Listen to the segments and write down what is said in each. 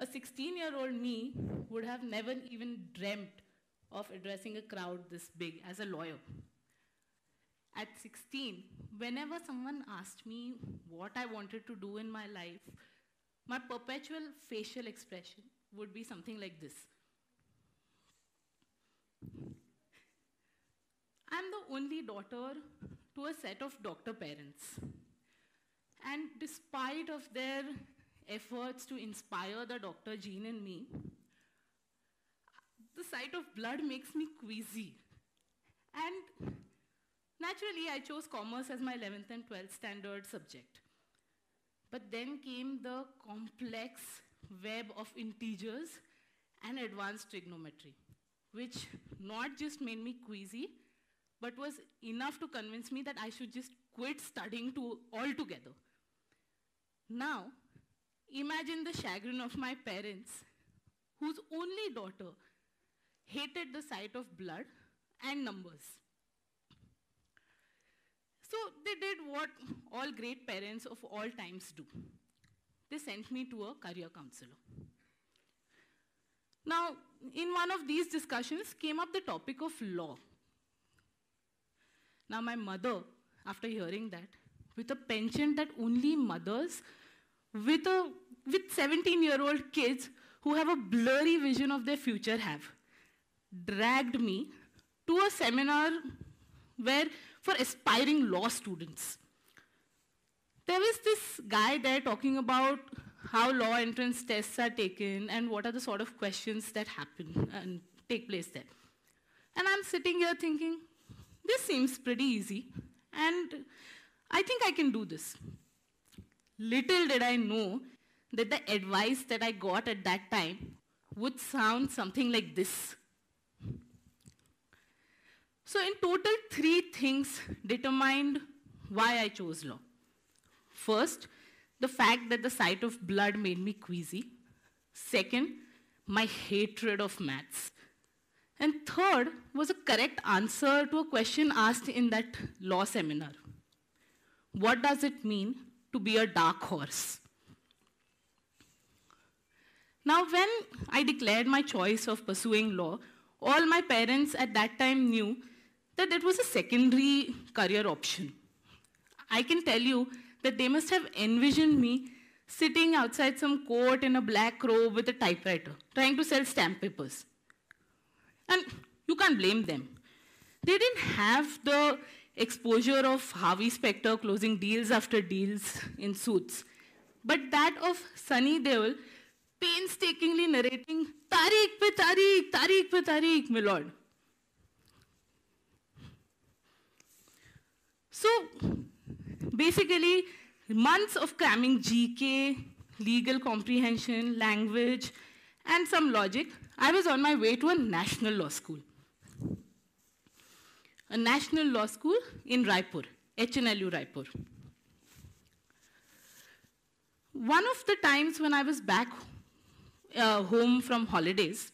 A 16-year-old me would have never even dreamt of addressing a crowd this big as a lawyer. At 16, whenever someone asked me what I wanted to do in my life, my perpetual facial expression would be something like this. I'm the only daughter to a set of doctor parents. And despite of their efforts to inspire the Dr. Jean in me, the sight of blood makes me queasy. And naturally, I chose commerce as my 11th and 12th standard subject. But then came the complex web of integers and advanced trigonometry, which not just made me queasy, but was enough to convince me that I should just quit studying to altogether. Now, Imagine the chagrin of my parents, whose only daughter hated the sight of blood and numbers. So they did what all great parents of all times do. They sent me to a career counselor. Now, in one of these discussions came up the topic of law. Now my mother, after hearing that, with a penchant that only mothers with, a, with 17 year old kids who have a blurry vision of their future have dragged me to a seminar where for aspiring law students. There was this guy there talking about how law entrance tests are taken and what are the sort of questions that happen and take place there. And I'm sitting here thinking, this seems pretty easy, and I think I can do this. Little did I know that the advice that I got at that time would sound something like this. So in total, three things determined why I chose law. First, the fact that the sight of blood made me queasy. Second, my hatred of maths. And third was a correct answer to a question asked in that law seminar. What does it mean to be a dark horse. Now, when I declared my choice of pursuing law, all my parents at that time knew that it was a secondary career option. I can tell you that they must have envisioned me sitting outside some court in a black robe with a typewriter, trying to sell stamp papers. And you can't blame them. They didn't have the exposure of Harvey Specter closing deals after deals in suits, but that of Sunny Deol painstakingly narrating Tariq pe Tariq, Tariq pe Tariq, my lord. So basically, months of cramming GK, legal comprehension, language, and some logic, I was on my way to a national law school a national law school in Raipur, HNLU Raipur. One of the times when I was back uh, home from holidays,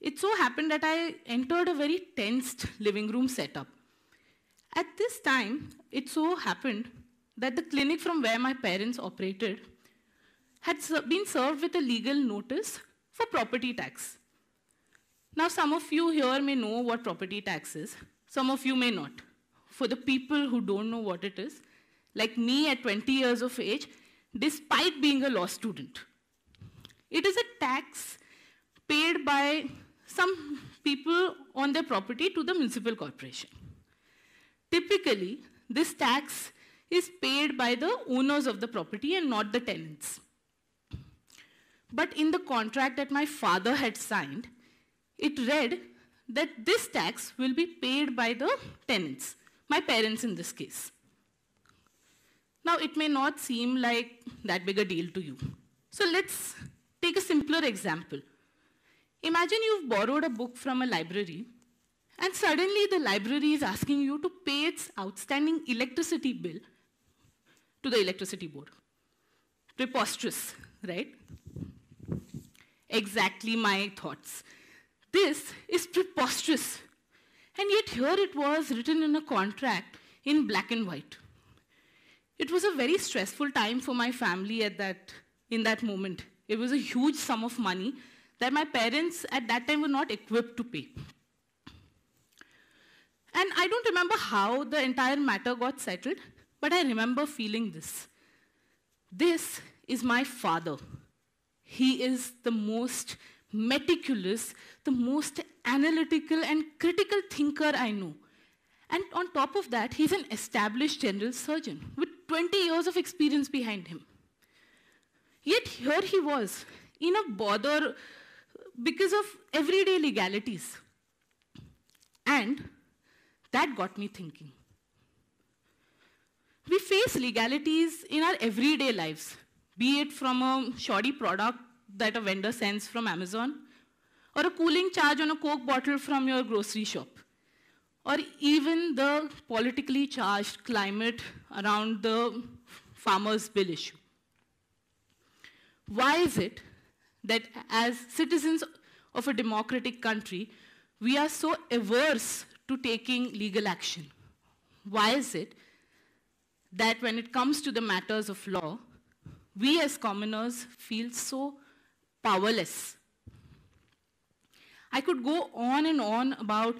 it so happened that I entered a very tensed living room setup. At this time, it so happened that the clinic from where my parents operated had been served with a legal notice for property tax. Now, some of you here may know what property tax is, some of you may not. For the people who don't know what it is, like me at 20 years of age, despite being a law student, it is a tax paid by some people on their property to the municipal corporation. Typically, this tax is paid by the owners of the property and not the tenants. But in the contract that my father had signed, it read that this tax will be paid by the tenants, my parents in this case. Now, it may not seem like that big a deal to you. So let's take a simpler example. Imagine you've borrowed a book from a library, and suddenly the library is asking you to pay its outstanding electricity bill to the electricity board. Preposterous, right? Exactly my thoughts. This is preposterous. And yet, here it was written in a contract in black and white. It was a very stressful time for my family at that, in that moment. It was a huge sum of money that my parents at that time were not equipped to pay. And I don't remember how the entire matter got settled, but I remember feeling this. This is my father. He is the most meticulous, the most analytical and critical thinker I know. And on top of that, he's an established general surgeon with 20 years of experience behind him. Yet here he was, in a bother because of everyday legalities. And that got me thinking. We face legalities in our everyday lives, be it from a shoddy product that a vendor sends from Amazon, or a cooling charge on a Coke bottle from your grocery shop, or even the politically charged climate around the farmer's bill issue. Why is it that as citizens of a democratic country, we are so averse to taking legal action? Why is it that when it comes to the matters of law, we as commoners feel so powerless. I could go on and on about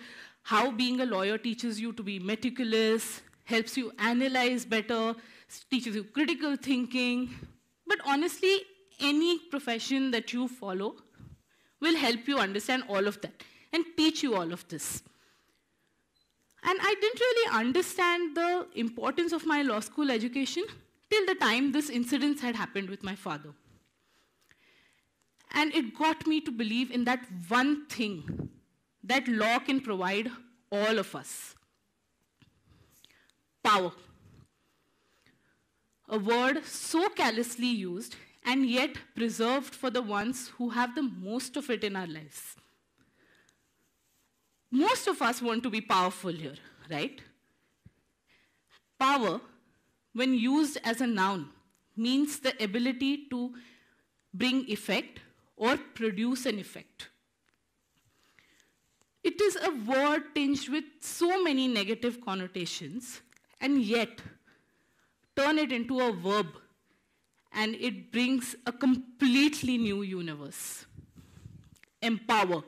how being a lawyer teaches you to be meticulous, helps you analyze better, teaches you critical thinking. But honestly, any profession that you follow will help you understand all of that and teach you all of this. And I didn't really understand the importance of my law school education till the time this incident had happened with my father. And it got me to believe in that one thing that law can provide all of us power. A word so callously used and yet preserved for the ones who have the most of it in our lives. Most of us want to be powerful here, right? Power, when used as a noun, means the ability to bring effect or produce an effect. It is a word tinged with so many negative connotations, and yet turn it into a verb, and it brings a completely new universe. Empower.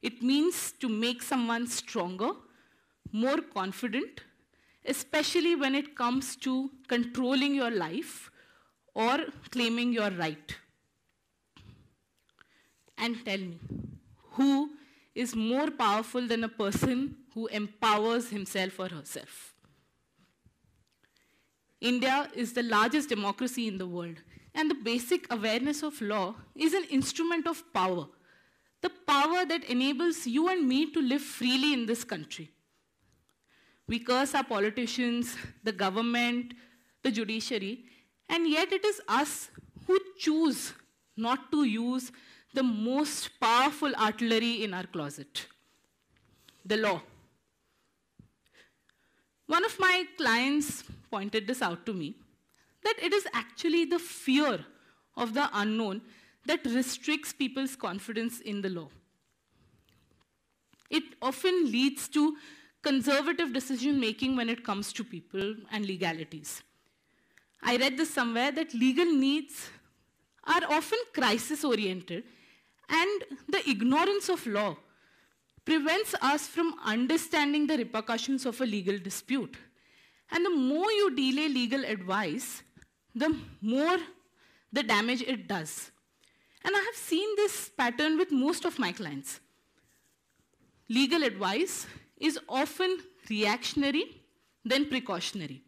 It means to make someone stronger, more confident, especially when it comes to controlling your life or claiming your right. And tell me, who is more powerful than a person who empowers himself or herself? India is the largest democracy in the world, and the basic awareness of law is an instrument of power, the power that enables you and me to live freely in this country. We curse our politicians, the government, the judiciary, and yet it is us who choose not to use the most powerful artillery in our closet the law. One of my clients pointed this out to me that it is actually the fear of the unknown that restricts people's confidence in the law. It often leads to conservative decision making when it comes to people and legalities. I read this somewhere that legal needs are often crisis oriented and the ignorance of law prevents us from understanding the repercussions of a legal dispute. And the more you delay legal advice, the more the damage it does. And I have seen this pattern with most of my clients. Legal advice is often reactionary than precautionary.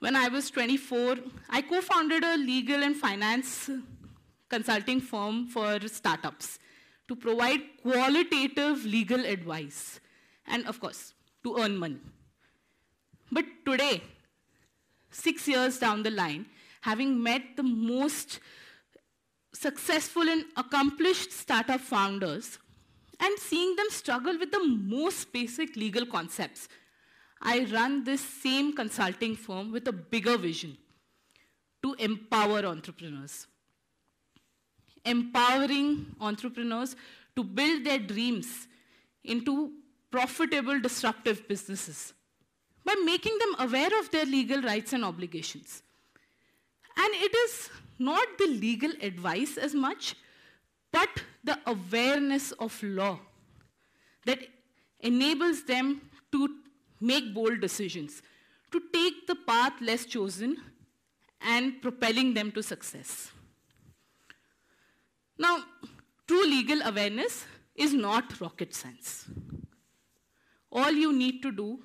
When I was 24, I co-founded a legal and finance consulting firm for startups to provide qualitative legal advice and, of course, to earn money. But today, six years down the line, having met the most successful and accomplished startup founders and seeing them struggle with the most basic legal concepts, I run this same consulting firm with a bigger vision to empower entrepreneurs empowering entrepreneurs to build their dreams into profitable, disruptive businesses by making them aware of their legal rights and obligations. And it is not the legal advice as much, but the awareness of law that enables them to make bold decisions, to take the path less chosen and propelling them to success. Now, true legal awareness is not rocket science. All you need to do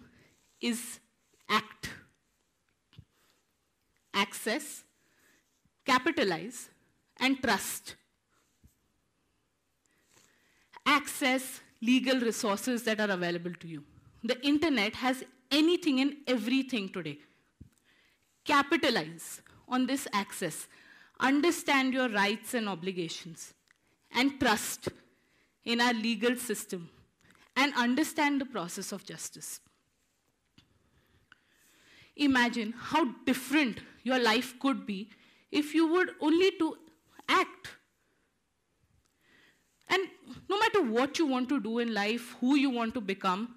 is act, access, capitalize, and trust. Access legal resources that are available to you. The internet has anything and everything today. Capitalize on this access understand your rights and obligations, and trust in our legal system, and understand the process of justice. Imagine how different your life could be if you would only to act. And no matter what you want to do in life, who you want to become,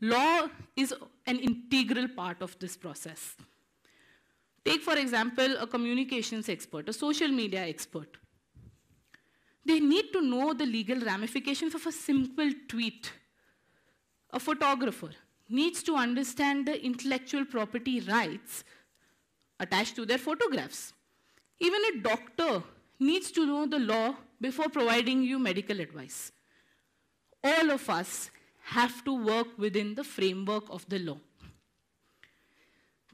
law is an integral part of this process. Take, for example, a communications expert, a social media expert. They need to know the legal ramifications of a simple tweet. A photographer needs to understand the intellectual property rights attached to their photographs. Even a doctor needs to know the law before providing you medical advice. All of us have to work within the framework of the law.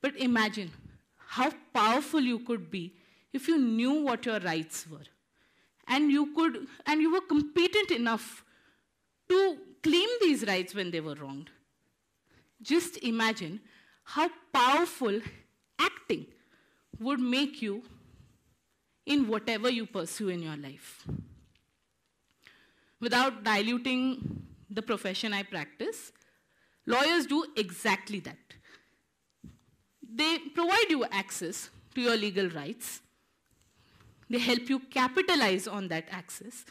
But imagine how powerful you could be if you knew what your rights were. And you could, and you were competent enough to claim these rights when they were wronged. Just imagine how powerful acting would make you in whatever you pursue in your life. Without diluting the profession I practice, lawyers do exactly that. They provide you access to your legal rights. They help you capitalize on that access.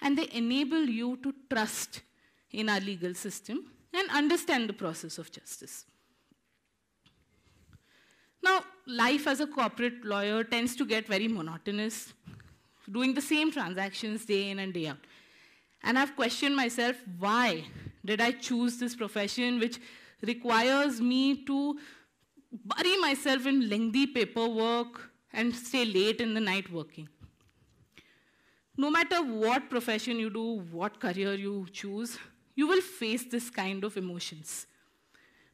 And they enable you to trust in our legal system and understand the process of justice. Now, life as a corporate lawyer tends to get very monotonous, doing the same transactions day in and day out. And I've questioned myself, why did I choose this profession which requires me to bury myself in lengthy paperwork and stay late in the night working. No matter what profession you do, what career you choose, you will face this kind of emotions.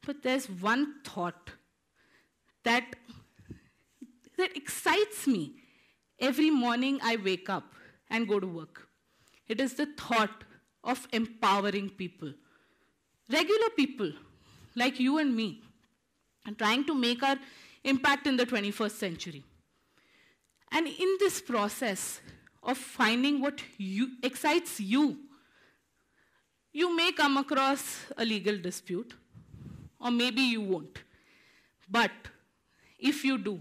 But there's one thought that, that excites me. Every morning I wake up and go to work. It is the thought of empowering people, regular people like you and me and trying to make our impact in the 21st century. And in this process of finding what you, excites you, you may come across a legal dispute, or maybe you won't. But if you do,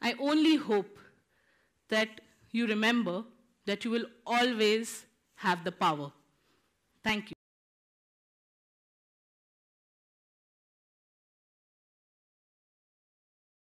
I only hope that you remember that you will always have the power. Thank you.